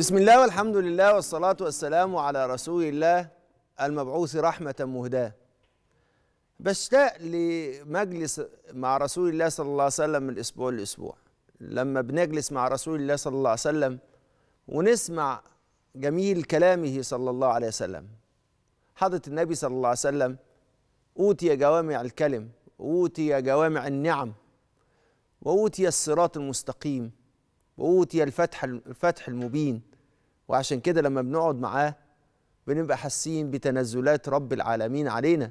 بسم الله والحمد لله والصلاة والسلام على رسول الله المبعوث رحمة مهداة بشتاق لمجلس مع رسول الله صلى الله عليه وسلم من الأسبوع لأسبوع لما بنجلس مع رسول الله صلى الله عليه وسلم ونسمع جميل كلامه صلى الله عليه وسلم حضرة النبي صلى الله عليه وسلم أوتي جوامع الكلم أوتي جوامع النعم وأوتي الصراط المستقيم وأوتي الفتح الفتح المبين وعشان كده لما بنقعد معاه بنبقى حاسين بتنزلات رب العالمين علينا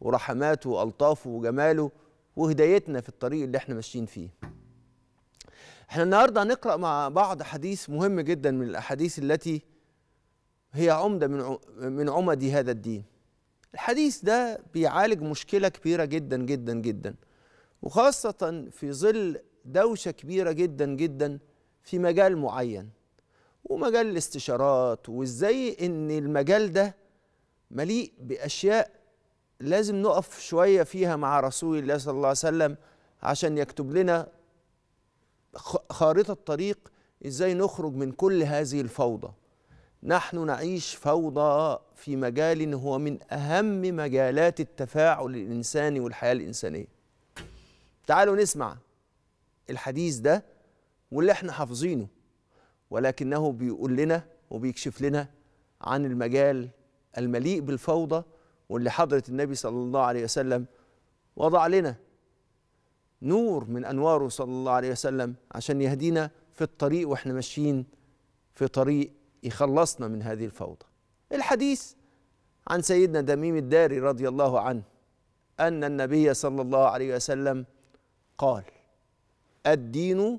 ورحماته وألطافه وجماله وهدايتنا في الطريق اللي احنا ماشيين فيه احنا النهاردة هنقرأ مع بعض حديث مهم جدا من الأحاديث التي هي عمدة من من عمد هذا الدين الحديث ده بيعالج مشكلة كبيرة جدا جدا جدا وخاصة في ظل دوشة كبيرة جدا جدا في مجال معين ومجال الاستشارات وازاي ان المجال ده مليء باشياء لازم نقف شويه فيها مع رسول الله صلى الله عليه وسلم عشان يكتب لنا خارطه طريق ازاي نخرج من كل هذه الفوضى نحن نعيش فوضى في مجال هو من اهم مجالات التفاعل الانساني والحياه الانسانيه تعالوا نسمع الحديث ده واللي احنا حافظينه ولكنه بيقول لنا وبيكشف لنا عن المجال المليء بالفوضى واللي حضرة النبي صلى الله عليه وسلم وضع لنا نور من أنواره صلى الله عليه وسلم عشان يهدينا في الطريق وإحنا ماشيين في طريق يخلصنا من هذه الفوضى الحديث عن سيدنا دميم الداري رضي الله عنه أن النبي صلى الله عليه وسلم قال الدين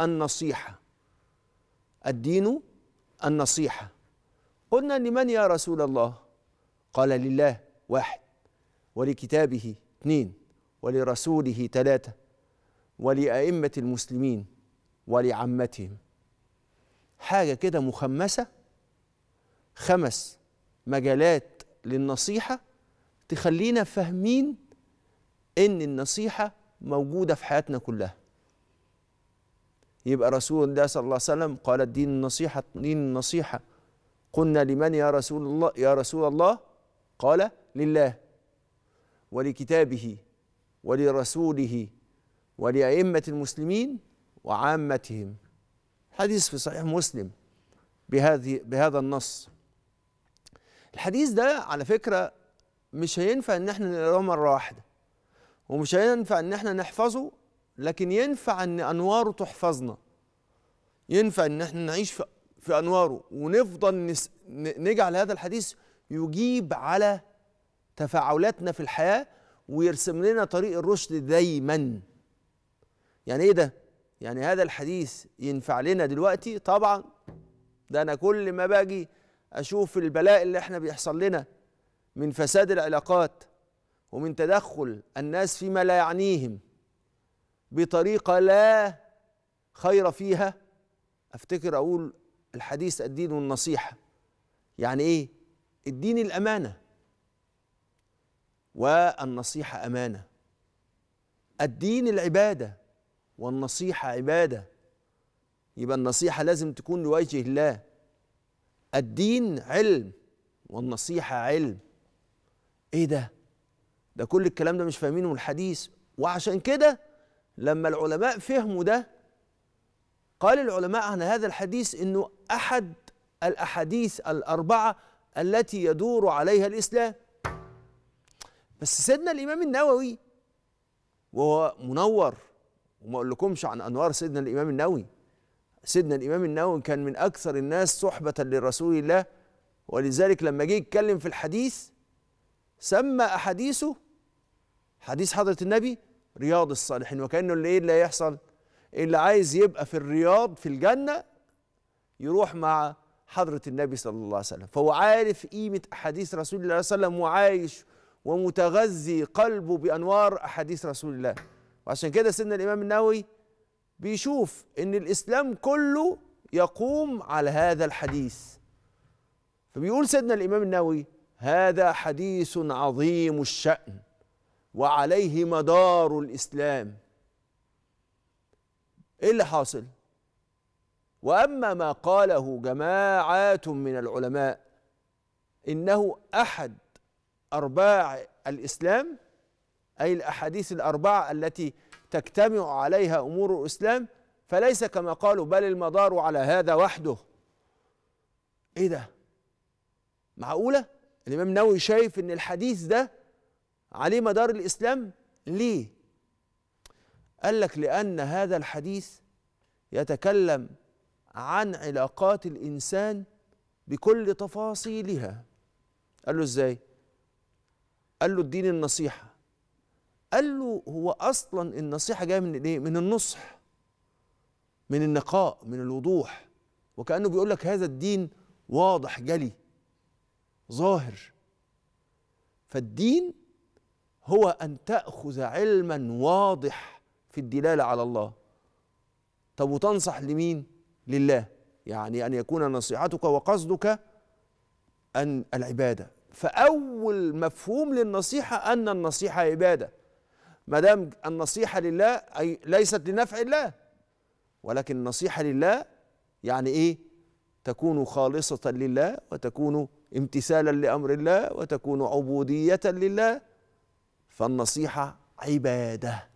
النصيحة الدين النصيحة قلنا لمن يا رسول الله قال لله واحد ولكتابه اثنين ولرسوله ثلاثة ولأئمة المسلمين ولعمتهم حاجة كده مخمسة خمس مجالات للنصيحة تخلينا فاهمين إن النصيحة موجودة في حياتنا كلها يبقى رسول الله صلى الله عليه وسلم قال الدين النصيحة دين النصيحة قلنا لمن يا رسول الله يا رسول الله قال لله ولكتابه ولرسوله ولأئمة المسلمين وعامتهم حديث في صحيح مسلم بهذه بهذا النص الحديث ده على فكرة مش هينفع ان احنا نقراه مرة واحدة ومش هينفع ان احنا نحفظه لكن ينفع ان انواره تحفظنا ينفع ان احنا نعيش في, انواره ونفضل نس نجعل هذا الحديث يجيب على تفاعلاتنا في الحياه ويرسم لنا طريق الرشد دايما يعني ايه ده يعني هذا الحديث ينفع لنا دلوقتي طبعا ده انا كل ما باجي اشوف البلاء اللي احنا بيحصل لنا من فساد العلاقات ومن تدخل الناس فيما لا يعنيهم بطريقه لا خير فيها افتكر اقول الحديث الدين والنصيحه يعني ايه الدين الامانه والنصيحه امانه الدين العباده والنصيحه عباده يبقى النصيحه لازم تكون لوجه الله الدين علم والنصيحه علم ايه ده ده كل الكلام ده مش فاهمينه من الحديث وعشان كده لما العلماء فهموا ده قال العلماء عن هذا الحديث انه احد الاحاديث الاربعه التي يدور عليها الاسلام بس سيدنا الامام النووي وهو منور وما اقولكمش عن انوار سيدنا الامام النووي سيدنا الامام النووي كان من اكثر الناس صحبه لرسول الله ولذلك لما جه يتكلم في الحديث سمى احاديثه حديث حضره النبي رياض الصالحين وكأنه اللي ايه اللي هيحصل اللي عايز يبقى في الرياض في الجنة يروح مع حضرة النبي صلى الله عليه وسلم فهو عارف قيمة أحاديث رسول الله صلى الله عليه وسلم وعايش ومتغذي قلبه بأنوار أحاديث رسول الله وعشان كده سيدنا الإمام النووي بيشوف إن الإسلام كله يقوم على هذا الحديث فبيقول سيدنا الإمام النووي هذا حديث عظيم الشأن وعليه مدار الاسلام ايه اللي حاصل واما ما قاله جماعات من العلماء انه احد ارباع الاسلام اي الاحاديث الاربعه التي تجتمع عليها امور الاسلام فليس كما قالوا بل المدار على هذا وحده ايه ده معقوله الامام نووي شايف ان الحديث ده عليه مدار الإسلام ليه قال لك لأن هذا الحديث يتكلم عن علاقات الإنسان بكل تفاصيلها قال له إزاي قال له الدين النصيحة قال له هو أصلا النصيحة جاية من إيه من النصح من النقاء من الوضوح وكأنه بيقول لك هذا الدين واضح جلي ظاهر فالدين هو أن تأخذ علما واضح في الدلالة على الله طب وتنصح لمين؟ لله يعني أن يكون نصيحتك وقصدك أن العبادة فأول مفهوم للنصيحة أن النصيحة عبادة ما دام النصيحة لله أي ليست لنفع الله ولكن النصيحة لله يعني إيه؟ تكون خالصة لله وتكون امتثالا لأمر الله وتكون عبودية لله فالنصيحه عباده